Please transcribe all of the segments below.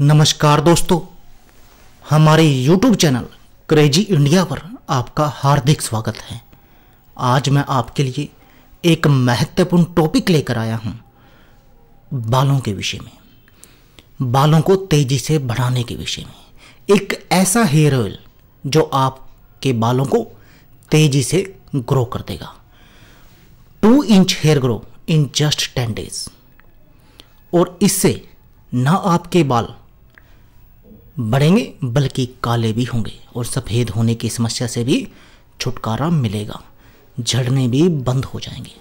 नमस्कार दोस्तों हमारे YouTube चैनल क्रेजी इंडिया पर आपका हार्दिक स्वागत है आज मैं आपके लिए एक महत्वपूर्ण टॉपिक लेकर आया हूँ बालों के विषय में बालों को तेज़ी से बढ़ाने के विषय में एक ऐसा हेयर ऑयल जो आपके बालों को तेज़ी से ग्रो कर देगा two inch hair grow in just ten days और इससे ना आपके बाल बढ़ेंगे बल्कि काले भी होंगे और सफ़ेद होने की समस्या से भी छुटकारा मिलेगा झड़ने भी बंद हो जाएंगे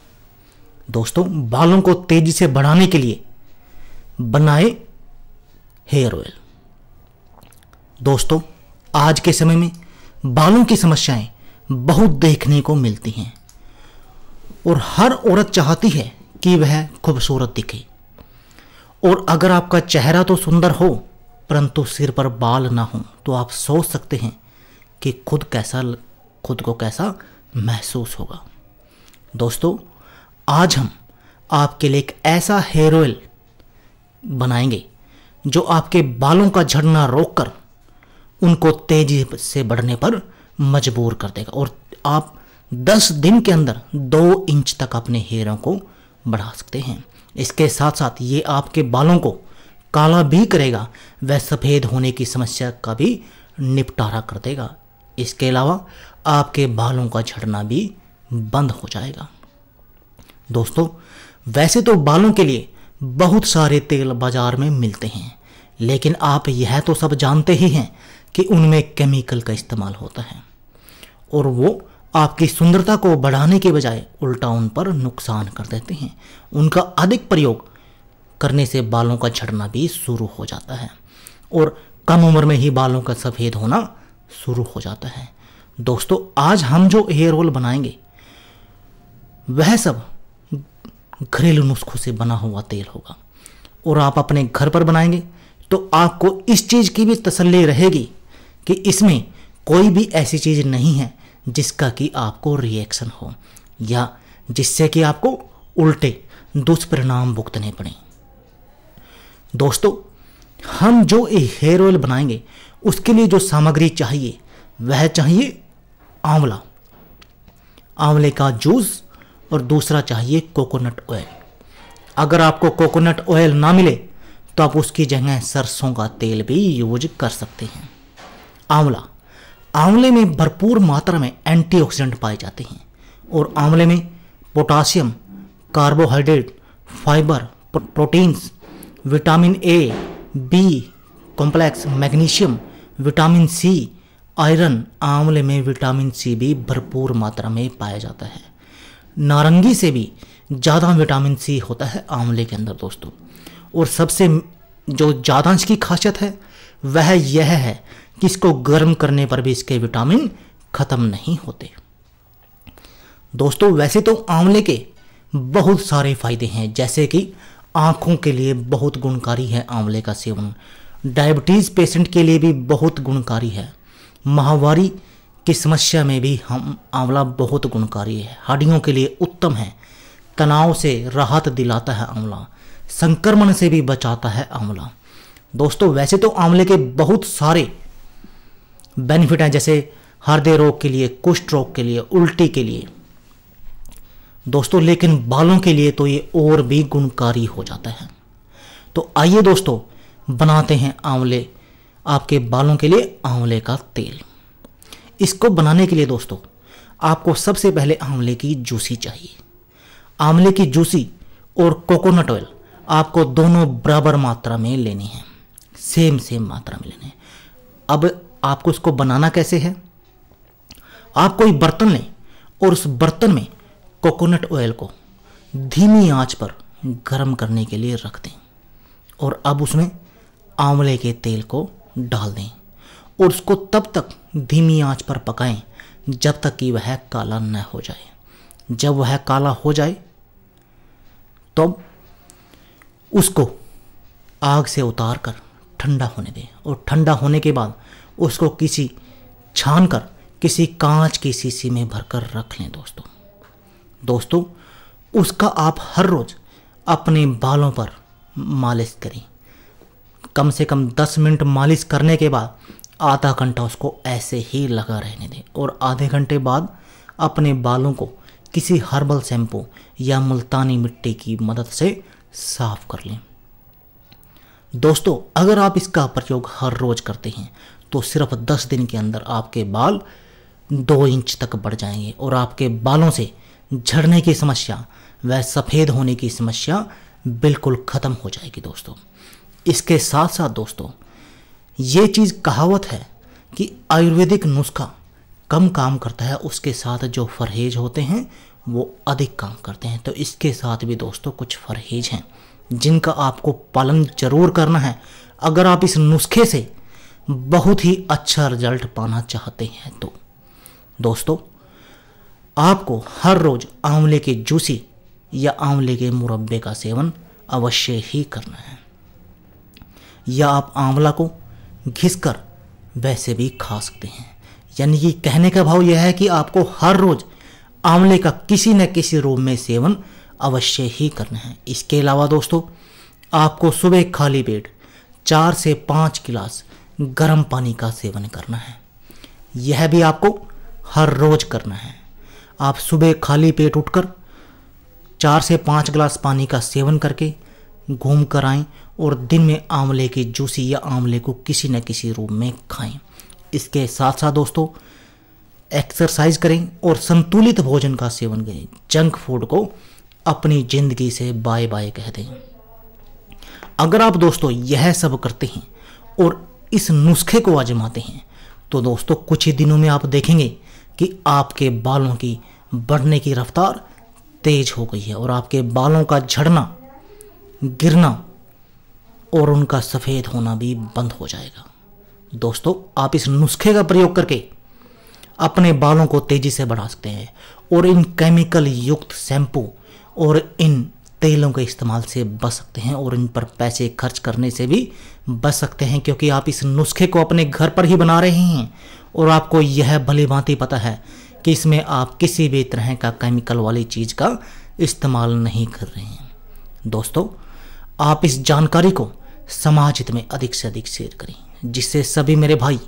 दोस्तों बालों को तेजी से बढ़ाने के लिए बनाए हेयर ऑयल दोस्तों आज के समय में बालों की समस्याएं बहुत देखने को मिलती हैं और हर औरत चाहती है कि वह खूबसूरत दिखे और अगर आपका चेहरा तो सुंदर हो परंतु सिर पर बाल ना हो तो आप सोच सकते हैं कि खुद कैसा खुद को कैसा महसूस होगा दोस्तों आज हम आपके लिए एक ऐसा हेयर ऑयल बनाएंगे जो आपके बालों का झड़ना रोककर उनको तेजी से बढ़ने पर मजबूर कर देगा और आप 10 दिन के अंदर 2 इंच तक अपने हेयरों को बढ़ा सकते हैं इसके साथ साथ ये आपके बालों को काला भी करेगा वह सफ़ेद होने की समस्या का भी निपटारा कर देगा इसके अलावा आपके बालों का झड़ना भी बंद हो जाएगा दोस्तों वैसे तो बालों के लिए बहुत सारे तेल बाजार में मिलते हैं लेकिन आप यह तो सब जानते ही हैं कि उनमें केमिकल का इस्तेमाल होता है और वो आपकी सुंदरता को बढ़ाने के बजाय उल्टा उन पर नुकसान कर देते हैं उनका अधिक प्रयोग करने से बालों का झड़ना भी शुरू हो जाता है और कम उम्र में ही बालों का सफ़ेद होना शुरू हो जाता है दोस्तों आज हम जो हेयर ऑयल बनाएंगे वह सब घरेलू नुस्खों से बना हुआ तेल होगा और आप अपने घर पर बनाएंगे तो आपको इस चीज़ की भी तसल्ली रहेगी कि इसमें कोई भी ऐसी चीज़ नहीं है जिसका कि आपको रिएक्शन हो या जिससे कि आपको उल्टे दुष्परिणाम भुगतने पड़ें दोस्तों हम जो हेयर ऑयल बनाएंगे उसके लिए जो सामग्री चाहिए वह चाहिए आंवला आंवले का जूस और दूसरा चाहिए कोकोनट ऑयल अगर आपको कोकोनट ऑयल ना मिले तो आप उसकी जगह सरसों का तेल भी यूज कर सकते हैं आंवला आंवले में भरपूर मात्रा में एंटीऑक्सीडेंट पाए जाते हैं और आंवले में potassium carbohydrate fibre proteins vitamin A B complex magnesium vitamin C iron आंवले में विटामिन सी भी भरपूर मात्रा में पाया जाता है नारंगी से भी ज़्यादा विटामिन सी होता है आंवले के अंदर दोस्तों और सबसे जो ज़्यादा इसकी खासियत है वह यह है कि इसको गर्म करने पर भी इसके विटामिन ख़त्म नहीं होते दोस्तों वैसे तो आंवले के बहुत सारे फायदे हैं जैसे कि आँखों के लिए बहुत गुणकारी है आंवले का सेवन डायबिटीज़ पेशेंट के लिए भी बहुत गुणकारी है माहवारी की समस्या में भी हम आंवला बहुत गुणकारी है हड्डियों के लिए उत्तम है तनाव से राहत दिलाता है आंवला संक्रमण से भी बचाता है आंवला दोस्तों वैसे तो आंवले के बहुत सारे बेनिफिट हैं जैसे हृदय रोग के लिए कुष्ठ रोग के लिए उल्टी के लिए दोस्तों लेकिन बालों के लिए तो ये और भी गुणकारी हो जाता है तो आइए दोस्तों बनाते हैं आंवले आपके बालों के लिए आंवले का तेल इसको बनाने के लिए दोस्तों आपको सबसे पहले आंवले की जूसी चाहिए आंवले की जूसी और कोकोनट ऑयल आपको दोनों बराबर मात्रा में लेनी है सेम सेम मात्रा में लेने अब आपको इसको बनाना कैसे है आप कोई बर्तन लें और उस बर्तन में कोकोनट ऑयल को धीमी आंच पर गर्म करने के लिए रख दें और अब उसमें आंवले के तेल को डाल दें और उसको तब तक धीमी आंच पर पकाएं जब तक कि वह काला न हो जाए जब वह काला हो जाए तो उसको आग से उतार कर ठंडा होने दें और ठंडा होने के बाद उसको किसी छान कर किसी कांच की शीशी में भरकर रख लें दोस्तों दोस्तों उसका आप हर रोज़ अपने बालों पर मालिश करें कम से कम 10 मिनट मालिश करने के बाद आधा घंटा उसको ऐसे ही लगा रहने दें और आधे घंटे बाद अपने बालों को किसी हर्बल शैम्पू या मुल्तानी मिट्टी की मदद से साफ कर लें दोस्तों अगर आप इसका प्रयोग हर रोज़ करते हैं तो सिर्फ 10 दिन के अंदर आपके बाल दो इंच तक बढ़ जाएंगे और आपके बालों से झड़ने की समस्या व सफ़ेद होने की समस्या बिल्कुल ख़त्म हो जाएगी दोस्तों इसके साथ साथ दोस्तों ये चीज़ कहावत है कि आयुर्वेदिक नुस्खा कम काम करता है उसके साथ जो फरहेज होते हैं वो अधिक काम करते हैं तो इसके साथ भी दोस्तों कुछ फरहेज हैं जिनका आपको पालन जरूर करना है अगर आप इस नुस्खे से बहुत ही अच्छा रिजल्ट पाना चाहते हैं तो दोस्तों आपको हर रोज़ आंवले के जूसी या आंवले के मुरब्बे का सेवन अवश्य ही करना है या आप आंवला को घिस कर वैसे भी खा सकते हैं यानी कि कहने का भाव यह है कि आपको हर रोज़ आंवले का किसी न किसी रूप में सेवन अवश्य ही करना है इसके अलावा दोस्तों आपको सुबह खाली पेट चार से पाँच गिलास गर्म पानी का सेवन करना है यह भी आपको हर रोज़ करना है आप सुबह खाली पेट उठकर चार से पाँच गिलास पानी का सेवन करके घूम कर आएँ और दिन में आंवले की जूसी या आंवले को किसी न किसी रूप में खाएं इसके साथ साथ दोस्तों एक्सरसाइज करें और संतुलित भोजन का सेवन करें जंक फूड को अपनी ज़िंदगी से बाय बाय कह दें अगर आप दोस्तों यह सब करते हैं और इस नुस्खे को आजमाते हैं तो दोस्तों कुछ ही दिनों में आप देखेंगे कि आपके बालों की बढ़ने की रफ्तार तेज हो गई है और आपके बालों का झड़ना गिरना और उनका सफ़ेद होना भी बंद हो जाएगा दोस्तों आप इस नुस्खे का प्रयोग करके अपने बालों को तेज़ी से बढ़ा सकते हैं और इन केमिकल युक्त शैम्पू और इन तेलों के इस्तेमाल से बच सकते हैं और इन पर पैसे खर्च करने से भी बच सकते हैं क्योंकि आप इस नुस्खे को अपने घर पर ही बना रहे हैं और आपको यह भली भांति पता है कि इसमें आप किसी भी तरह का केमिकल वाली चीज़ का इस्तेमाल नहीं कर रहे हैं दोस्तों आप इस जानकारी को समाज हित में अधिक से अधिक शेयर करें जिससे सभी मेरे भाई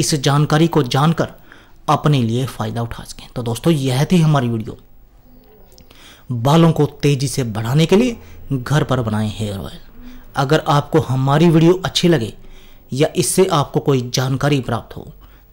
इस जानकारी को जानकर अपने लिए फ़ायदा उठा सकें तो दोस्तों यह थी हमारी वीडियो बालों को तेज़ी से बढ़ाने के लिए घर पर बनाएं हेयर ऑयल अगर आपको हमारी वीडियो अच्छी लगे या इससे आपको कोई जानकारी प्राप्त हो